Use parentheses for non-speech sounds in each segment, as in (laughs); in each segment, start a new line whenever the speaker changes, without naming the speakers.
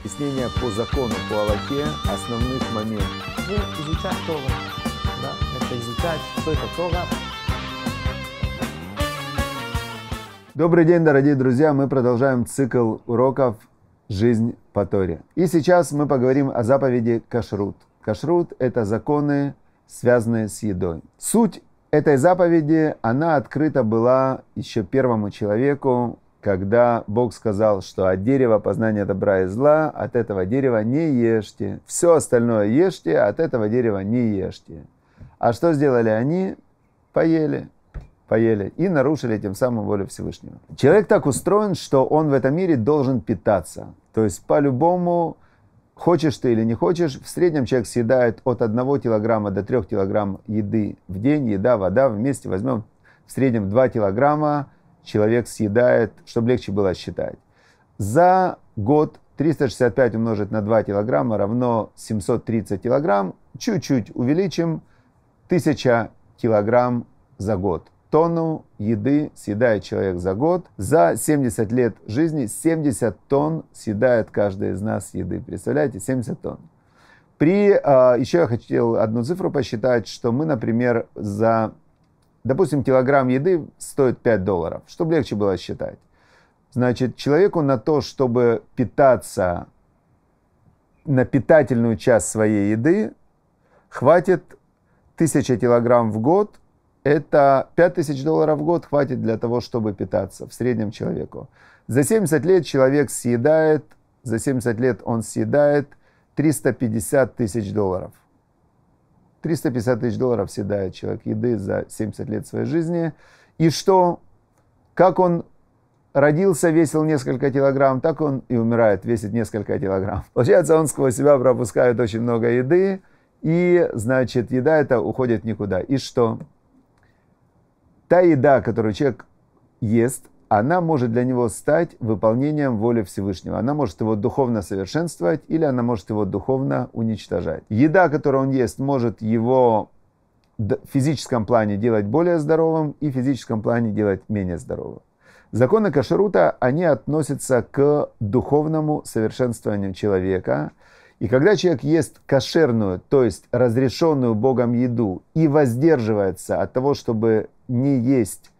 Объяснение по закону по Аллахе основных моментов.
Вы изучать Тора. Да? Это изучать, что это Тора.
Добрый день, дорогие друзья! Мы продолжаем цикл уроков «Жизнь по Торе». И сейчас мы поговорим о заповеди кашрут. Кашрут – это законы, связанные с едой. Суть этой заповеди, она открыта была еще первому человеку когда Бог сказал, что от дерева познания добра и зла, от этого дерева не ешьте. Все остальное ешьте, а от этого дерева не ешьте. А что сделали они? Поели. Поели. И нарушили тем самым волю Всевышнего. Человек так устроен, что он в этом мире должен питаться. То есть, по-любому, хочешь ты или не хочешь, в среднем человек съедает от 1 килограмма до 3 килограмм еды в день. Еда, вода вместе возьмем в среднем 2 килограмма человек съедает, чтобы легче было считать. За год 365 умножить на 2 килограмма равно 730 килограмм. Чуть-чуть увеличим. 1000 килограмм за год. Тонну еды съедает человек за год. За 70 лет жизни 70 тонн съедает каждый из нас еды. Представляете, 70 тонн. При, а, еще я хотел одну цифру посчитать, что мы, например, за Допустим, килограмм еды стоит 5 долларов, чтобы легче было считать. Значит, человеку на то, чтобы питаться, на питательную часть своей еды, хватит 1000 килограмм в год, это 5000 долларов в год хватит для того, чтобы питаться в среднем человеку. За 70 лет человек съедает, за 70 лет он съедает 350 тысяч долларов. 350 тысяч долларов съедает человек еды за 70 лет своей жизни. И что, как он родился, весил несколько килограмм, так он и умирает, весит несколько килограмм. (laughs) Получается, он сквозь себя пропускает очень много еды, и, значит, еда это уходит никуда. И что? Та еда, которую человек ест, она может для него стать выполнением воли Всевышнего. Она может его духовно совершенствовать или она может его духовно уничтожать. Еда, которую он ест, может его в физическом плане делать более здоровым и в физическом плане делать менее здоровым. Законы кашерута, они относятся к духовному совершенствованию человека. И когда человек ест кошерную, то есть разрешенную Богом еду, и воздерживается от того, чтобы не есть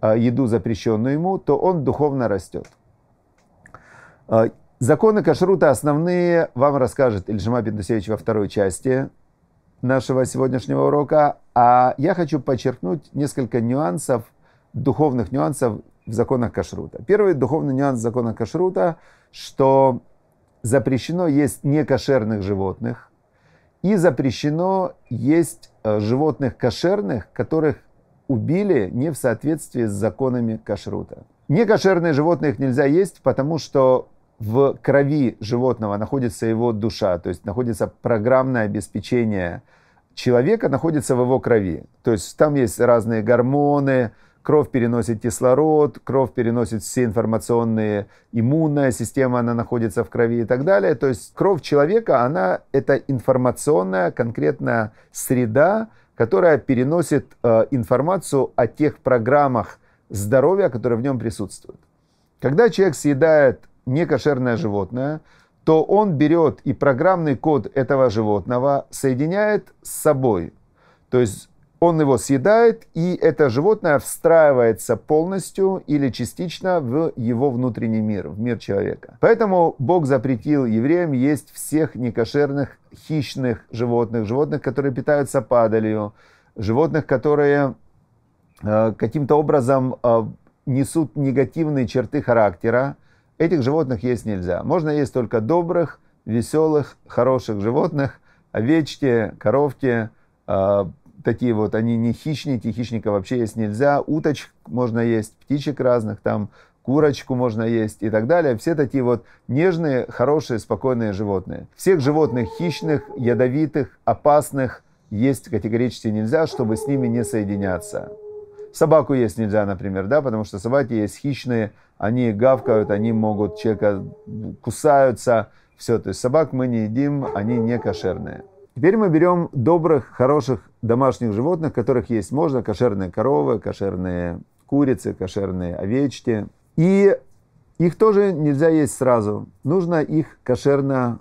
а, еду, запрещенную ему, то он духовно растет. А, законы кашрута основные вам расскажет Ильшима Пендусевич во второй части нашего сегодняшнего урока. А я хочу подчеркнуть несколько нюансов, духовных нюансов в законах кашрута. Первый духовный нюанс закона кашрута, что запрещено есть некошерных животных, и запрещено есть э, животных кошерных, которых убили не в соответствии с законами кашрута. Некошерные животные их нельзя есть, потому что в крови животного находится его душа, то есть находится программное обеспечение человека, находится в его крови. То есть там есть разные гормоны, кровь переносит кислород, кровь переносит все информационные, иммунная система, она находится в крови и так далее. То есть кровь человека, она это информационная конкретная среда, которая переносит э, информацию о тех программах здоровья, которые в нем присутствуют. Когда человек съедает некошерное животное, то он берет и программный код этого животного соединяет с собой. То есть он его съедает, и это животное встраивается полностью или частично в его внутренний мир, в мир человека. Поэтому Бог запретил евреям есть всех некошерных хищных животных, животных, которые питаются падалью, животных, которые э, каким-то образом э, несут негативные черты характера. Этих животных есть нельзя. Можно есть только добрых, веселых, хороших животных, овечки, коровки, э, такие вот, они не хищники, хищника вообще есть нельзя, уточек можно есть, птичек разных, там курочку можно есть и так далее. Все такие вот нежные, хорошие, спокойные животные. Всех животных хищных, ядовитых, опасных есть категорически нельзя, чтобы с ними не соединяться. Собаку есть нельзя, например, да, потому что собаки есть хищные, они гавкают, они могут человека кусаются, все. То есть собак мы не едим, они не кошерные. Теперь мы берем добрых, хороших домашних животных, которых есть можно, кошерные коровы, кошерные курицы, кошерные овечки. И их тоже нельзя есть сразу. Нужно их кошерно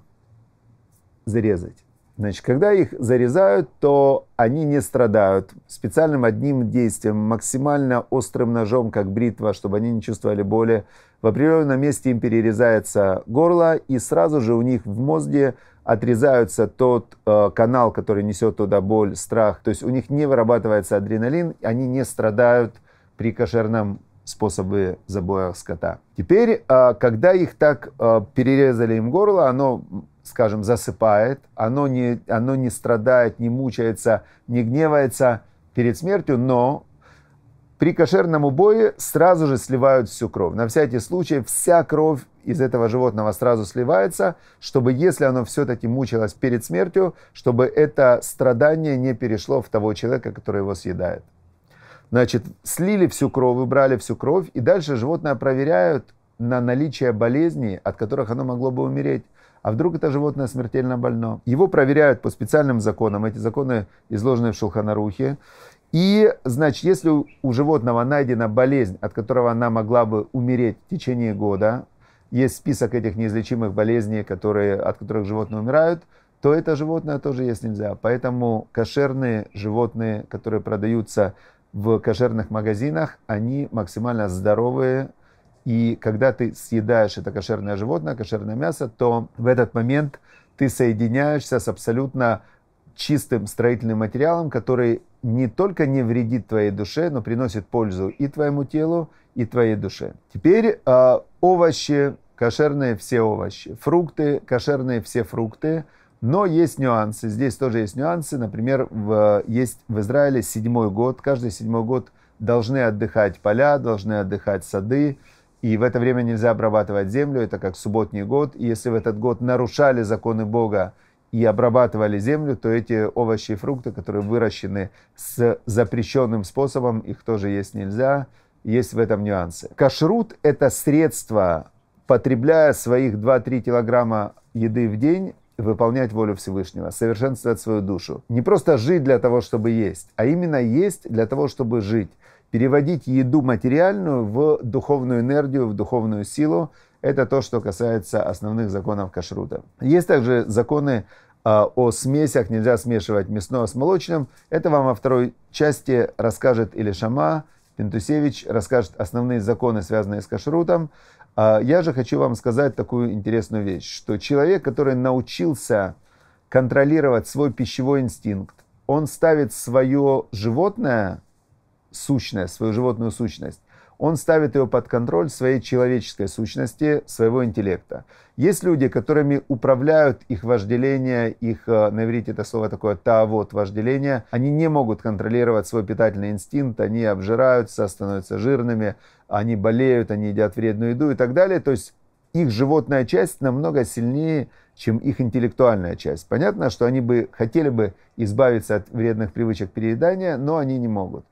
зарезать. Значит, когда их зарезают, то они не страдают. Специальным одним действием, максимально острым ножом, как бритва, чтобы они не чувствовали боли, в определенном месте им перерезается горло, и сразу же у них в мозге отрезается тот э, канал, который несет туда боль, страх. То есть у них не вырабатывается адреналин, они не страдают при кошерном способы забоя скота. Теперь, а, когда их так а, перерезали им горло, оно, скажем, засыпает, оно не, оно не страдает, не мучается, не гневается перед смертью, но при кошерном убое сразу же сливают всю кровь. На всякий случай вся кровь из этого животного сразу сливается, чтобы если оно все-таки мучилось перед смертью, чтобы это страдание не перешло в того человека, который его съедает. Значит, слили всю кровь, убрали всю кровь, и дальше животное проверяют на наличие болезней, от которых оно могло бы умереть. А вдруг это животное смертельно больно? Его проверяют по специальным законам. Эти законы изложены в Шелханарухе. И, значит, если у животного найдена болезнь, от которого она могла бы умереть в течение года, есть список этих неизлечимых болезней, которые, от которых животные умирают, то это животное тоже есть нельзя. Поэтому кошерные животные, которые продаются в кошерных магазинах, они максимально здоровые. И когда ты съедаешь это кошерное животное, кошерное мясо, то в этот момент ты соединяешься с абсолютно чистым строительным материалом, который не только не вредит твоей душе, но приносит пользу и твоему телу, и твоей душе. Теперь э, овощи, кошерные все овощи, фрукты, кошерные все фрукты – но есть нюансы, здесь тоже есть нюансы. Например, в, есть в Израиле седьмой год, каждый седьмой год должны отдыхать поля, должны отдыхать сады, и в это время нельзя обрабатывать землю, это как субботний год. И если в этот год нарушали законы Бога и обрабатывали землю, то эти овощи и фрукты, которые выращены с запрещенным способом, их тоже есть нельзя. Есть в этом нюансы. Кашрут – это средство, потребляя своих 2-3 килограмма еды в день, выполнять волю Всевышнего, совершенствовать свою душу. Не просто жить для того, чтобы есть, а именно есть для того, чтобы жить. Переводить еду материальную в духовную энергию, в духовную силу. Это то, что касается основных законов кашрута. Есть также законы а, о смесях, нельзя смешивать мясное с молочным. Это вам во второй части расскажет Или Шама, Пентусевич расскажет основные законы, связанные с кашрутом. А я же хочу вам сказать такую интересную вещь, что человек, который научился контролировать свой пищевой инстинкт, он ставит свое животное, сущность, свою животную сущность он ставит его под контроль своей человеческой сущности, своего интеллекта. Есть люди, которыми управляют их вожделение, их, э, на иврите это слово такое та вот вожделение, они не могут контролировать свой питательный инстинкт, они обжираются, становятся жирными, они болеют, они едят вредную еду и так далее. То есть их животная часть намного сильнее, чем их интеллектуальная часть. Понятно, что они бы хотели бы избавиться от вредных привычек переедания, но они не могут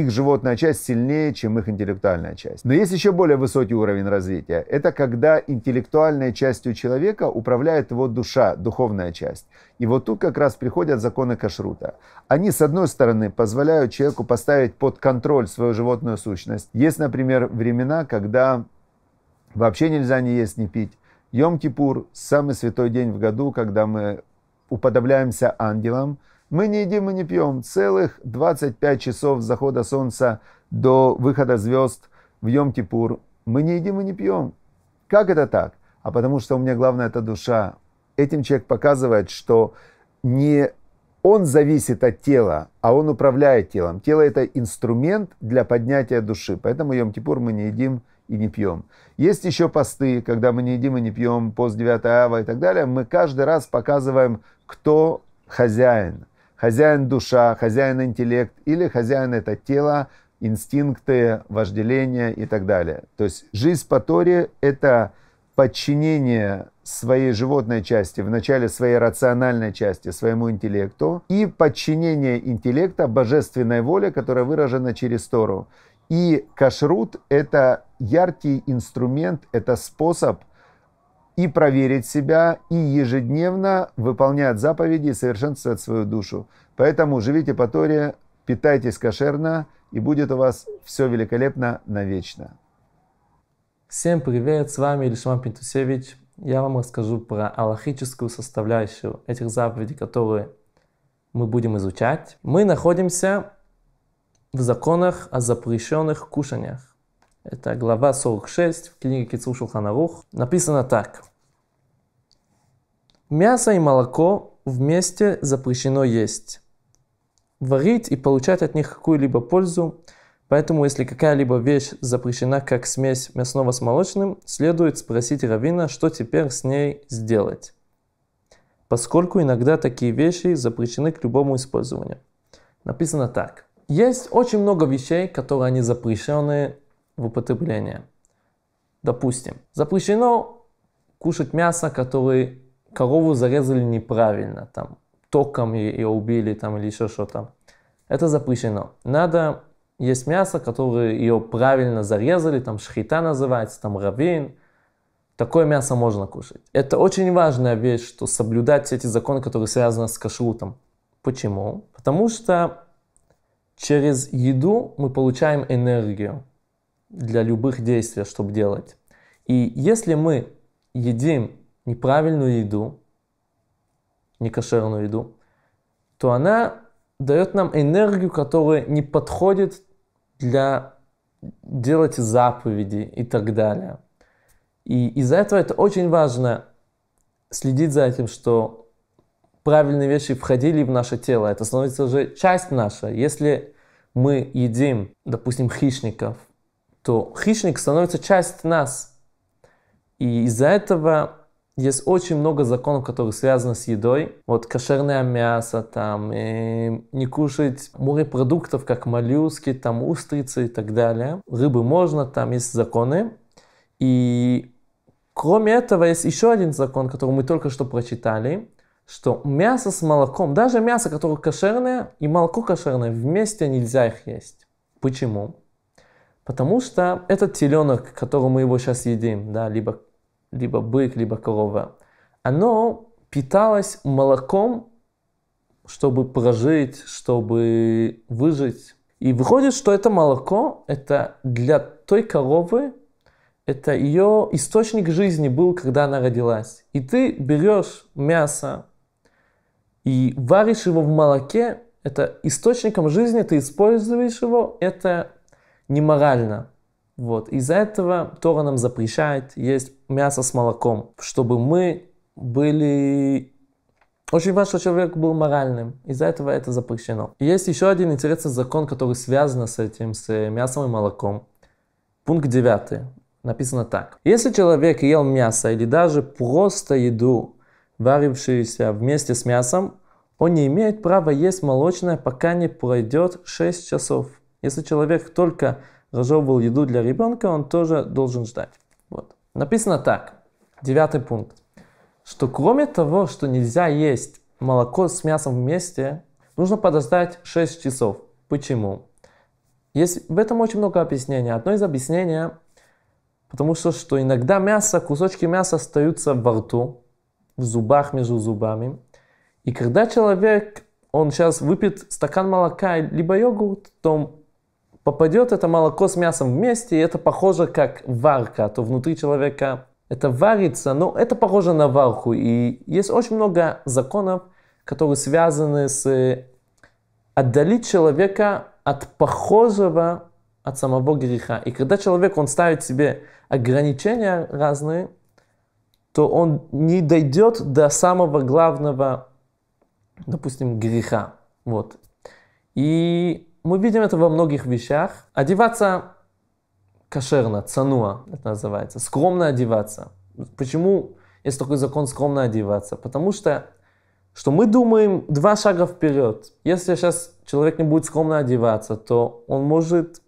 их животная часть сильнее, чем их интеллектуальная часть. Но есть еще более высокий уровень развития. Это когда интеллектуальной частью человека управляет его душа, духовная часть. И вот тут как раз приходят законы кашрута. Они, с одной стороны, позволяют человеку поставить под контроль свою животную сущность. Есть, например, времена, когда вообще нельзя ни есть, ни пить. Йом-Кипур – самый святой день в году, когда мы уподобляемся ангелам – мы не едим и не пьем целых 25 часов захода солнца до выхода звезд в Йом-Кипур. Мы не едим и не пьем. Как это так? А потому что у меня главное это душа. Этим человек показывает, что не он зависит от тела, а он управляет телом. Тело – это инструмент для поднятия души. Поэтому Йом-Кипур мы не едим и не пьем. Есть еще посты, когда мы не едим и не пьем, пост 9 ава и так далее. Мы каждый раз показываем, кто хозяин – Хозяин душа, хозяин интеллект или хозяин это тело, инстинкты, вожделение и так далее. То есть жизнь по Торе – это подчинение своей животной части, вначале своей рациональной части, своему интеллекту, и подчинение интеллекта божественной воле, которая выражена через Тору. И кашрут – это яркий инструмент, это способ – и проверить себя, и ежедневно выполнять заповеди и совершенствовать свою душу. Поэтому живите по Торе, питайтесь кошерно, и будет у вас все великолепно навечно.
Всем привет, с вами Ильшман Пентусевич. Я вам расскажу про аллахическую составляющую этих заповедей, которые мы будем изучать. Мы находимся в законах о запрещенных кушаниях. Это глава 46 в книге Кицу Шулханарух. Написано так. Мясо и молоко вместе запрещено есть. Варить и получать от них какую-либо пользу, поэтому если какая-либо вещь запрещена как смесь мясного с молочным, следует спросить равина, что теперь с ней сделать, поскольку иногда такие вещи запрещены к любому использованию. Написано так. Есть очень много вещей, которые они запрещены в употреблении. Допустим, запрещено кушать мясо, которое корову зарезали неправильно, там, током ее убили там, или еще что-то. Это запрещено. Надо есть мясо, которое ее правильно зарезали, там шхита называется, там равин. Такое мясо можно кушать. Это очень важная вещь, что соблюдать все эти законы, которые связаны с кашрутом. Почему? Потому что через еду мы получаем энергию для любых действий, чтобы делать. И если мы едим неправильную еду, некошерную еду, то она дает нам энергию, которая не подходит для делать заповеди и так далее. И из-за этого это очень важно следить за этим, что правильные вещи входили в наше тело. Это становится уже часть наша. Если мы едим, допустим, хищников, то хищник становится часть нас. И из-за этого есть очень много законов, которые связаны с едой. Вот кошерное мясо, там, и не кушать морепродуктов, как моллюски, там, устрицы и так далее. Рыбы можно, там есть законы. И кроме этого есть еще один закон, который мы только что прочитали, что мясо с молоком, даже мясо, которое кошерное, и молоко кошерное, вместе нельзя их есть. Почему? Потому что этот теленок, которого мы его сейчас едим, да, либо либо бык, либо корова, оно питалось молоком, чтобы прожить, чтобы выжить. И выходит, что это молоко, это для той коровы, это ее источник жизни был, когда она родилась. И ты берешь мясо и варишь его в молоке, это источником жизни, ты используешь его, это неморально. Вот. Из-за этого Тора нам запрещает есть мясо с молоком, чтобы мы были... Очень важно, что человек был моральным. Из-за этого это запрещено. есть еще один интересный закон, который связан с этим, с мясом и молоком. Пункт 9. Написано так. Если человек ел мясо или даже просто еду, варившуюся вместе с мясом, он не имеет права есть молочное, пока не пройдет 6 часов. Если человек только разжевывал еду для ребенка, он тоже должен ждать. Вот. Написано так, девятый пункт, что кроме того, что нельзя есть молоко с мясом вместе, нужно подождать 6 часов. Почему? Есть, в этом очень много объяснений. Одно из объяснений, потому что, что иногда мясо, кусочки мяса остаются во рту, в зубах, между зубами. И когда человек, он сейчас выпьет стакан молока, либо йогурт, то попадет это молоко с мясом вместе, и это похоже как варка, а то внутри человека это варится, но это похоже на варку. И есть очень много законов, которые связаны с э, отдалить человека от похожего от самого греха. И когда человек, он ставит себе ограничения разные, то он не дойдет до самого главного, допустим, греха. Вот. И мы видим это во многих вещах. Одеваться кошерно, цануа, это называется. Скромно одеваться. Почему есть такой закон скромно одеваться? Потому что, что мы думаем два шага вперед. Если сейчас человек не будет скромно одеваться, то он может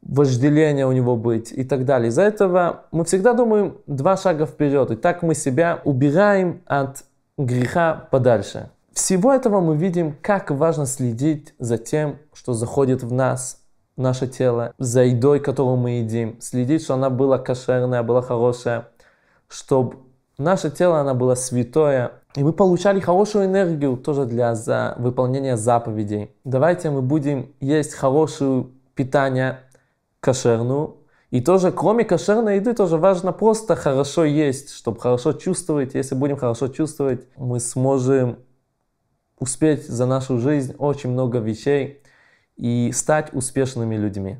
вожделение у него быть и так далее. Из-за этого мы всегда думаем два шага вперед, и так мы себя убираем от греха подальше всего этого мы видим, как важно следить за тем, что заходит в нас, наше тело, за едой, которую мы едим, следить, чтобы она была кошерная, была хорошая, чтобы наше тело, она была святое, и мы получали хорошую энергию тоже для за выполнения заповедей. Давайте мы будем есть хорошую питание, кошерную, и тоже, кроме кошерной еды, тоже важно просто хорошо есть, чтобы хорошо чувствовать. Если будем хорошо чувствовать, мы сможем успеть за нашу жизнь очень много вещей и стать успешными людьми.